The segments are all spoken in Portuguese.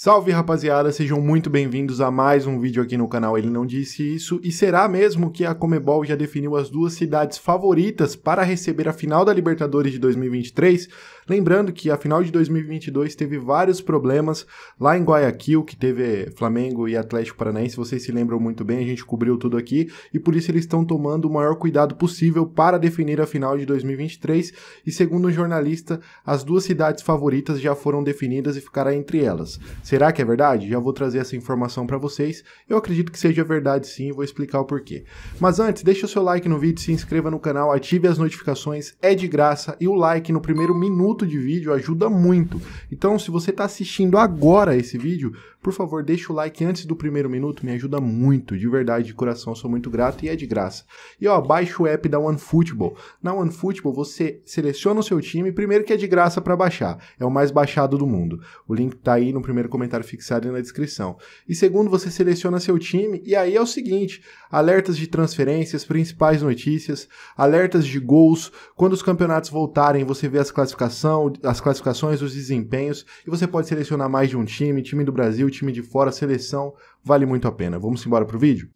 Salve rapaziada, sejam muito bem-vindos a mais um vídeo aqui no canal Ele Não Disse Isso. E será mesmo que a Comebol já definiu as duas cidades favoritas para receber a final da Libertadores de 2023? Lembrando que a final de 2022 teve vários problemas lá em Guayaquil, que teve eh, Flamengo e Atlético Paranaense, vocês se lembram muito bem, a gente cobriu tudo aqui, e por isso eles estão tomando o maior cuidado possível para definir a final de 2023. E segundo o um jornalista, as duas cidades favoritas já foram definidas e ficará entre elas. Será que é verdade? Já vou trazer essa informação para vocês. Eu acredito que seja verdade sim e vou explicar o porquê. Mas antes, deixa o seu like no vídeo, se inscreva no canal, ative as notificações, é de graça e o like no primeiro minuto de vídeo ajuda muito. Então, se você está assistindo agora esse vídeo, por favor, deixa o like antes do primeiro minuto, me ajuda muito, de verdade, de coração, sou muito grato e é de graça. E ó, baixa o app da OneFootball. Na OneFootball você seleciona o seu time, primeiro que é de graça para baixar, é o mais baixado do mundo. O link tá aí no primeiro comentário comentário fixado na descrição. E segundo, você seleciona seu time e aí é o seguinte: alertas de transferências, principais notícias, alertas de gols. Quando os campeonatos voltarem, você vê as, classificação, as classificações, os desempenhos e você pode selecionar mais de um time, time do Brasil, time de fora, seleção. Vale muito a pena. Vamos embora pro vídeo?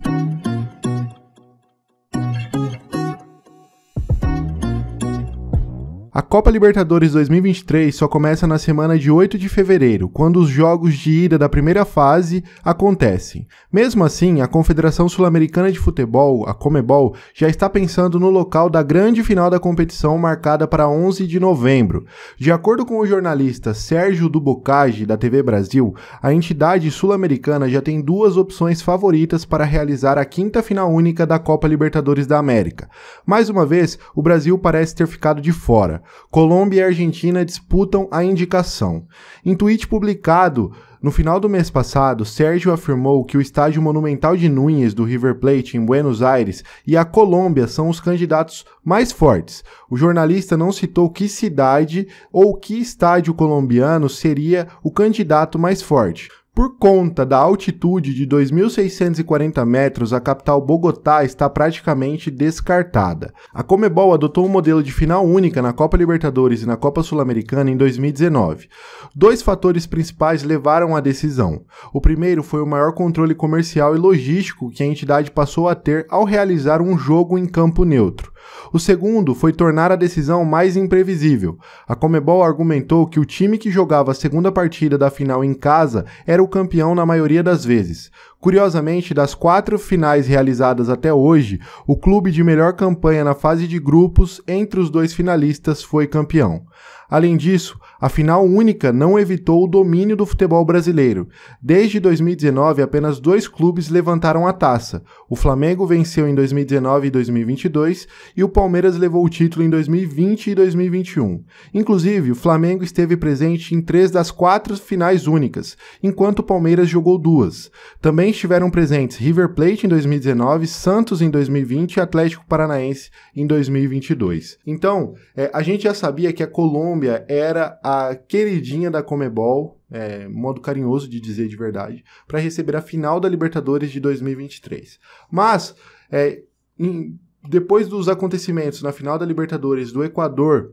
A Copa Libertadores 2023 só começa na semana de 8 de fevereiro, quando os jogos de ida da primeira fase acontecem. Mesmo assim, a Confederação Sul-Americana de Futebol, a Comebol, já está pensando no local da grande final da competição marcada para 11 de novembro. De acordo com o jornalista Sérgio Dubocage, da TV Brasil, a entidade sul-americana já tem duas opções favoritas para realizar a quinta final única da Copa Libertadores da América. Mais uma vez, o Brasil parece ter ficado de fora. Colômbia e Argentina disputam a indicação. Em tweet publicado no final do mês passado, Sérgio afirmou que o estádio monumental de Núñez do River Plate em Buenos Aires e a Colômbia são os candidatos mais fortes. O jornalista não citou que cidade ou que estádio colombiano seria o candidato mais forte. Por conta da altitude de 2.640 metros, a capital Bogotá está praticamente descartada. A Comebol adotou um modelo de final única na Copa Libertadores e na Copa Sul-Americana em 2019. Dois fatores principais levaram à decisão. O primeiro foi o maior controle comercial e logístico que a entidade passou a ter ao realizar um jogo em campo neutro. O segundo foi tornar a decisão mais imprevisível. A Comebol argumentou que o time que jogava a segunda partida da final em casa era o campeão na maioria das vezes. Curiosamente, das quatro finais realizadas até hoje, o clube de melhor campanha na fase de grupos entre os dois finalistas foi campeão. Além disso, a final única não evitou o domínio do futebol brasileiro. Desde 2019, apenas dois clubes levantaram a taça. O Flamengo venceu em 2019 e 2022 e o Palmeiras levou o título em 2020 e 2021. Inclusive, o Flamengo esteve presente em três das quatro finais únicas, enquanto o Palmeiras jogou duas. Também estiveram presentes River Plate em 2019, Santos em 2020 e Atlético Paranaense em 2022. Então, é, a gente já sabia que a Colômbia era a a queridinha da Comebol, é, modo carinhoso de dizer de verdade, para receber a final da Libertadores de 2023. Mas, é, em, depois dos acontecimentos na final da Libertadores do Equador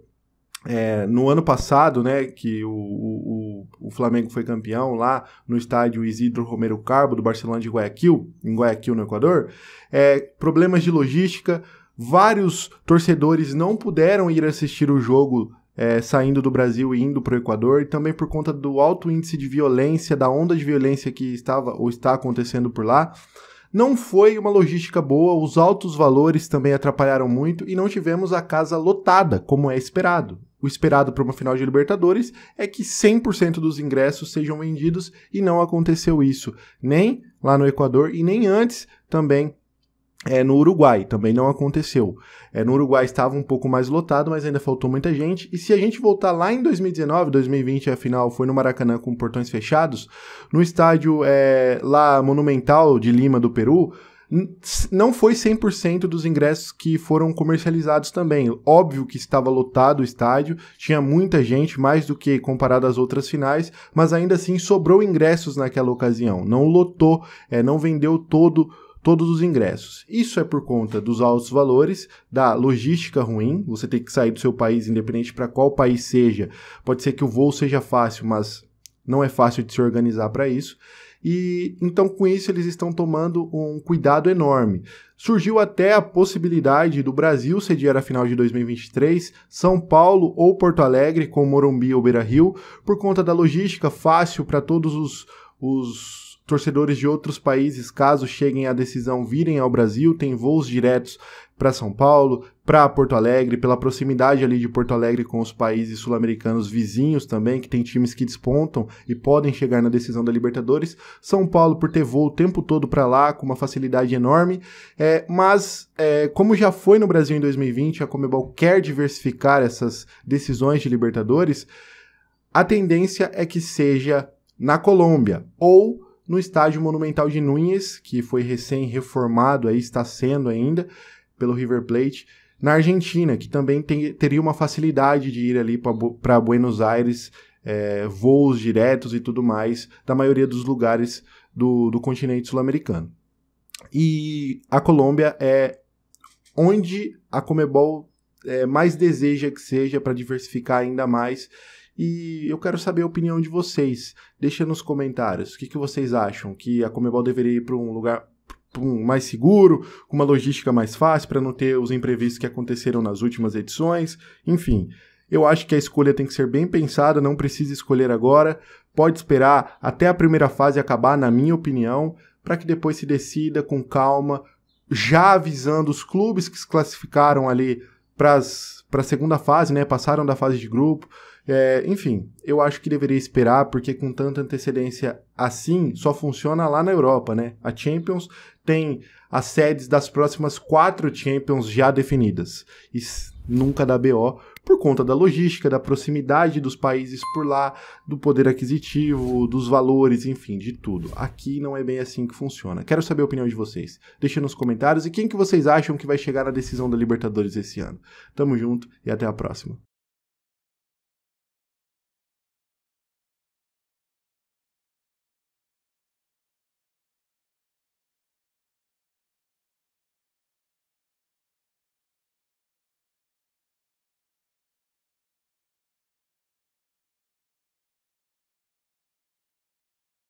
é, no ano passado, né, que o, o, o, Flamengo foi campeão lá no estádio Isidro Romero Carbo do Barcelona de Guayaquil, em Guayaquil, no Equador, é, problemas de logística, vários torcedores não puderam ir assistir o jogo é, saindo do Brasil e indo para o Equador, e também por conta do alto índice de violência, da onda de violência que estava ou está acontecendo por lá. Não foi uma logística boa, os altos valores também atrapalharam muito e não tivemos a casa lotada, como é esperado. O esperado para uma final de Libertadores é que 100% dos ingressos sejam vendidos e não aconteceu isso, nem lá no Equador e nem antes também é, no Uruguai também não aconteceu. É, no Uruguai estava um pouco mais lotado, mas ainda faltou muita gente. E se a gente voltar lá em 2019, 2020, afinal foi no Maracanã com portões fechados, no estádio é, lá Monumental de Lima, do Peru, não foi 100% dos ingressos que foram comercializados também. Óbvio que estava lotado o estádio, tinha muita gente, mais do que comparado às outras finais, mas ainda assim sobrou ingressos naquela ocasião. Não lotou, é, não vendeu todo todos os ingressos. Isso é por conta dos altos valores, da logística ruim, você tem que sair do seu país, independente para qual país seja. Pode ser que o voo seja fácil, mas não é fácil de se organizar para isso. E então com isso eles estão tomando um cuidado enorme. Surgiu até a possibilidade do Brasil sediar a final de 2023, São Paulo ou Porto Alegre, com Morumbi ou Beira Rio, por conta da logística fácil para todos os, os torcedores de outros países, caso cheguem à decisão, virem ao Brasil, tem voos diretos para São Paulo, para Porto Alegre, pela proximidade ali de Porto Alegre com os países sul-americanos vizinhos também, que tem times que despontam e podem chegar na decisão da Libertadores. São Paulo por ter voo o tempo todo para lá, com uma facilidade enorme. É, mas, é, como já foi no Brasil em 2020, a Comebol quer diversificar essas decisões de Libertadores, a tendência é que seja na Colômbia ou no estádio monumental de Núñez, que foi recém-reformado, aí está sendo ainda, pelo River Plate, na Argentina, que também tem, teria uma facilidade de ir ali para Buenos Aires, é, voos diretos e tudo mais, da maioria dos lugares do, do continente sul-americano. E a Colômbia é onde a Comebol é, mais deseja que seja para diversificar ainda mais e eu quero saber a opinião de vocês. Deixa nos comentários o que, que vocês acham, que a Comebol deveria ir para um lugar um mais seguro, com uma logística mais fácil para não ter os imprevistos que aconteceram nas últimas edições, enfim. Eu acho que a escolha tem que ser bem pensada, não precisa escolher agora, pode esperar até a primeira fase acabar, na minha opinião, para que depois se decida com calma, já avisando os clubes que se classificaram ali para a segunda fase, né? Passaram da fase de grupo, é, enfim, eu acho que deveria esperar, porque com tanta antecedência assim, só funciona lá na Europa, né? A Champions tem as sedes das próximas quatro Champions já definidas. E nunca dá BO por conta da logística, da proximidade dos países por lá, do poder aquisitivo, dos valores, enfim, de tudo. Aqui não é bem assim que funciona. Quero saber a opinião de vocês. Deixa nos comentários e quem que vocês acham que vai chegar na decisão da Libertadores esse ano. Tamo junto e até a próxima.